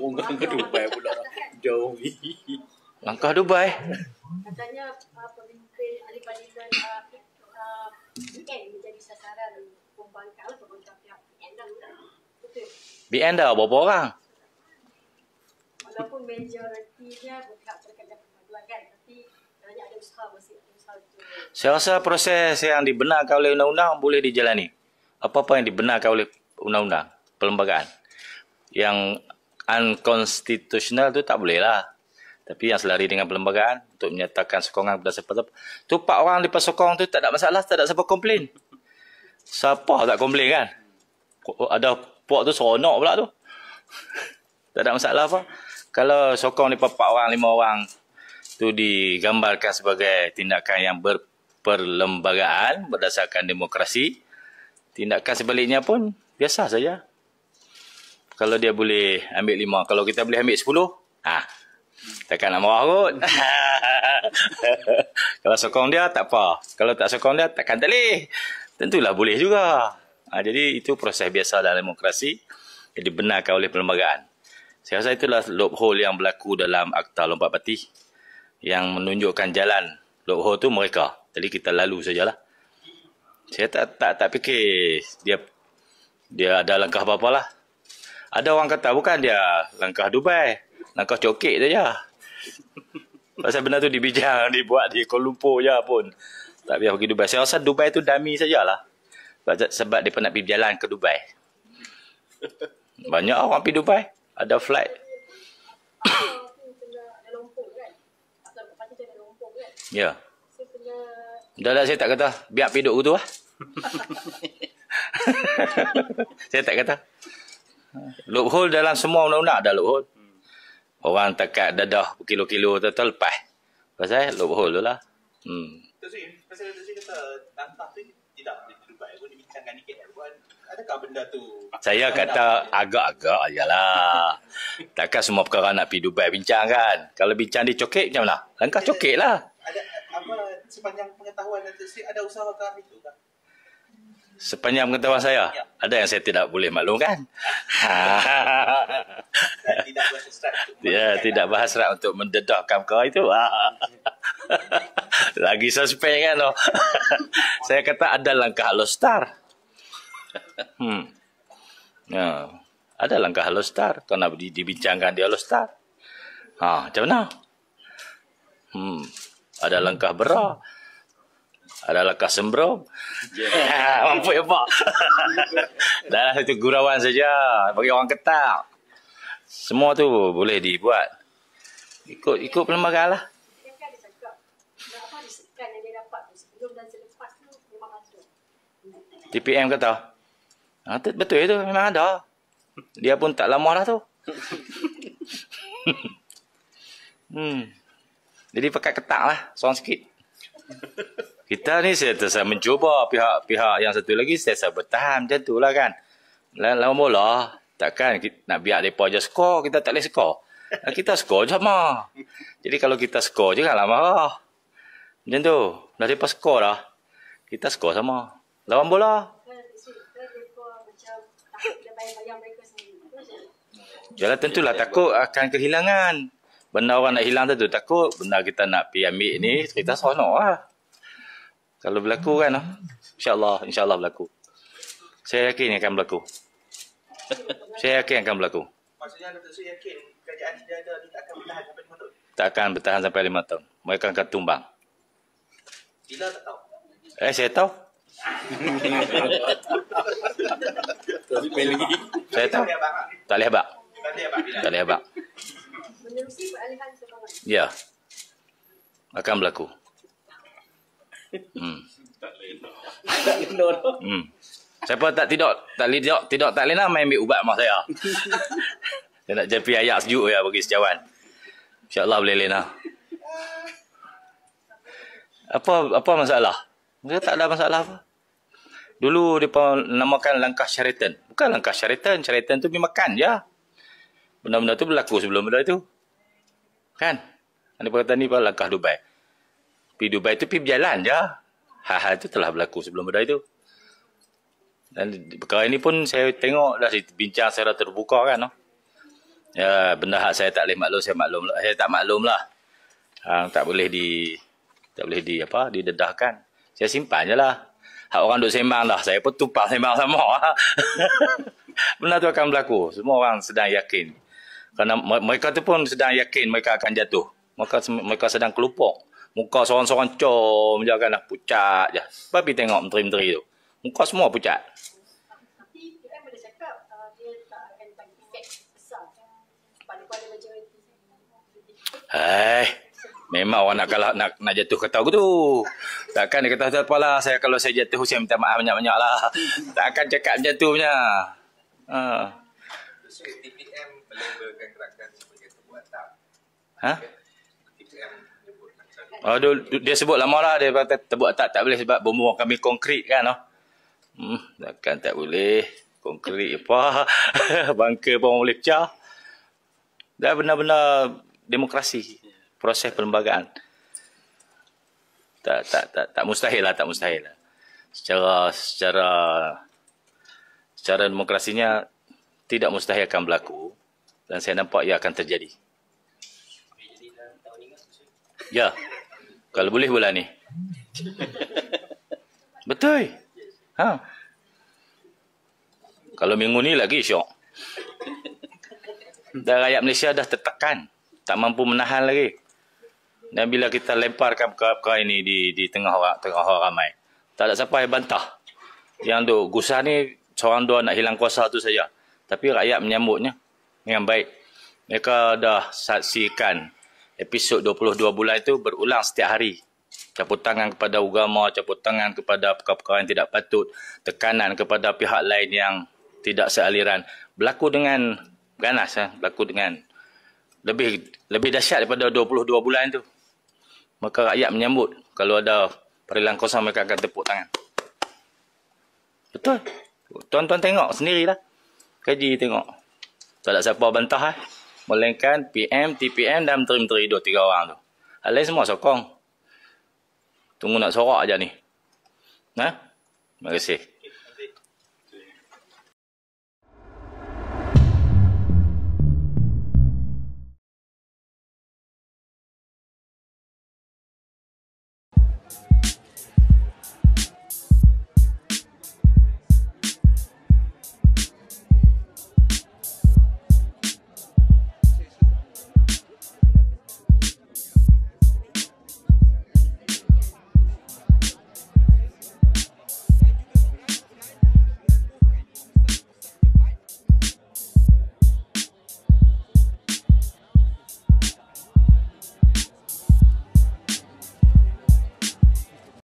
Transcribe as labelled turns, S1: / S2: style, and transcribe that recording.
S1: Langkah, Langkah Dubai pula. Kan? Jauh. Langkah Dubai. Katanya uh, pemimpin ah, ah, sasaran pembangkang atau pembangkang pihak BN dah. Betul. BN dah berapa orang? Walaupun majoritinya berpihak terkena pembangkang kan. Tapi banyak ada usaha saya rasa proses yang dibenarkan oleh undang-undang boleh dijalani. Apa-apa yang dibenarkan oleh undang-undang, perlembagaan. Yang unconstitutional tu tak boleh lah. Tapi yang selari dengan perlembagaan untuk menyatakan sokongan kepada siapa tu empat orang lepas sokong tu tak ada masalah, tak ada siapa komplain. Siapa tak komplain kan? Ada puak tu seronok pula tu. tak ada masalah apa. Kalau sokong lepas empat orang, lima orang tu digambarkan sebagai tindakan yang berperlembagaan berdasarkan demokrasi, tindakan sebaliknya pun biasa saja kalau dia boleh ambil lima. Kalau kita boleh ambil sepuluh, ha, takkan nak marah kot. kalau sokong dia, tak apa. Kalau tak sokong dia, takkan tak boleh. Tentulah boleh juga. Ha, jadi itu proses biasa dalam demokrasi yang dibenarkan oleh perlembagaan. Saya rasa itulah loophole yang berlaku dalam Akta Lompat Parti yang menunjukkan jalan loophole tu mereka. Jadi kita lalu sajalah. Saya tak tak tak fikir dia dia ada langkah apa-apalah. Ada orang kata bukan dia langkah Dubai. Langkah cokek saja. Pasal benda tu dibijang, dibuat di Kuala Lumpur je pun. Tak biar pergi Dubai. Saya rasa Dubai tu dami sajalah. Sebab, sebab dia nak pergi jalan ke Dubai.
S2: Banyak orang pergi
S1: Dubai. Ada flight. ya. Dah lah saya tak kata. Biar pergi duduk tu lah. saya tak kata. Loophole dalam semua undang-undang ada loophole. Hmm. Orang tekat dadah kilo-kilo tu terlepas. Pasal loophole tu lah. Hmm. saya kata benda tu? Saya kata agak-agak je lah. Takkan semua perkara nak pergi Dubai bincang kan? Kalau bincang dia cokek macam mana? Langkah cokek lah. Ada, apa, sepanjang pengetahuan Tazim, ada usaha kami itu kan? Sepanjang pengetahuan saya, ya. ada yang saya tidak boleh maklumkan. Ya, tidak berhasrat untuk mendedahkan kau itu. Lagi suspek kan. Oh. saya kata ada langkah halostar. Hmm. Ya. Ada langkah star. Kau nak dibincangkan di halostar. Ha, macam mana? Hmm. Ada langkah berat adalah kasembrom. Yeah. Mampu ya pak. Dah satu lah gurauan saja bagi orang ketak. Semua tu boleh dibuat. Ikut ikut perlembagaan lah. TPM kata. Ah, ha, betul itu memang ada. Dia pun tak lama dah tu. hmm. Jadi pakai ketak lah. Soal sikit. Kita ni saya mencuba pihak-pihak yang satu lagi saya rasa bertahan macam tu lah kan. Lama mula takkan nak biar mereka je skor, kita tak boleh skor. Lah, kita skor je sama. Jadi kalau kita skor je kan lama. Lah. Macam tu. Dah mereka skor lah Kita skor sama. Lama mula. Jalan tentulah takut akan kehilangan. Benda orang nak hilang tu takut. Benda kita nak pergi ambil ni, kita seronok lah. Kalau berlaku kan ah. InsyaAllah InsyaAllah berlaku Saya yakin akan berlaku Saya yakin akan berlaku Maksudnya anda tak yakin Kerajaan dia ada Dia tak akan bertahan sampai 5 tahun Tak akan bertahan sampai lima tahun Mereka akan tumbang Bila tak tahu Eh saya tahu
S2: Saya tahu ah. Tak boleh habak Tak boleh habak
S1: Tak boleh habak Ya Akan berlaku Hmm. Tak lena. Tak lena. Hmm. Siapa tak tidur? Tak lena, tidur tak lena lah main ambil ubat mak saya. Saya nak jepi ayak sejuk ya bagi sejawan. InsyaAllah boleh lena. Apa apa masalah? Dia tak ada masalah apa. Dulu dia namakan langkah syaritan. Bukan langkah syaritan. Syaritan tu pergi makan je. Ya? Benda-benda tu berlaku sebelum benda tu. Kan? Dia kata ni langkah Dubai pergi Dubai tu pergi berjalan je. Hal-hal tu telah berlaku sebelum benda itu. Dan perkara ini pun saya tengok lah, dah bincang secara terbuka kan. No? Ya, benda hak saya tak boleh maklum, saya maklum. Lah. Saya tak maklum lah. Ha, tak boleh di tak boleh di apa didedahkan. Saya simpan je lah. Hak orang duk sembang lah. Saya pun tumpang sembang sama. benda tu akan berlaku. Semua orang sedang yakin. Kerana mereka tu pun sedang yakin mereka akan jatuh. Mereka, mereka sedang kelupuk muka seorang-seorang com je kan pucat je. Tapi tengok menteri-menteri tu. Muka semua pucat. Uh, kan? Eh, memang orang nak kalah nak nak jatuh kata aku tu. Takkan dia kata apa lah saya kalau saya jatuh saya minta maaf banyak-banyak lah. Takkan cakap macam tu punya. Ha. Uh. TPM melabelkan gerakan sebagai sebuah tak. Ha? Kan? Oh, dia, dia sebut lama lah dia kata tebuk tak tak boleh sebab bom bom kami konkrit kan oh. Hmm, takkan tak boleh. Konkrit apa? Bunker pun boleh pecah. Dah benar-benar demokrasi. Proses perlembagaan. Tak tak tak tak mustahil lah, tak mustahil lah. Secara secara secara demokrasinya tidak mustahil akan berlaku dan saya nampak ia akan terjadi. Ya. Yeah. Kalau boleh bulan ni. Betul. Ha. Kalau minggu ni lagi syok. Dah rakyat Malaysia dah tertekan. Tak mampu menahan lagi. Dan bila kita lemparkan perkara-perkara ini di, di tengah orang, tengah orang ramai. Tak ada siapa yang bantah. Yang tu, gusah ni seorang dua nak hilang kuasa tu saja. Tapi rakyat menyambutnya dengan baik. Mereka dah saksikan episod 22 bulan itu berulang setiap hari. Caput tangan kepada agama, caput tangan kepada perkara-perkara yang tidak patut, tekanan kepada pihak lain yang tidak sealiran. Berlaku dengan ganas, eh? berlaku dengan lebih lebih dahsyat daripada 22 bulan itu. Maka rakyat menyambut kalau ada perilang kosong mereka akan tepuk tangan. Betul. Tuan-tuan tengok sendirilah. Kaji tengok. Tak ada siapa bantah. Eh? Melainkan PM, TPM dan menteri-menteri dua tiga orang tu. Alis semua sokong. Tunggu nak sorak aja ni. Nah, Terima kasih.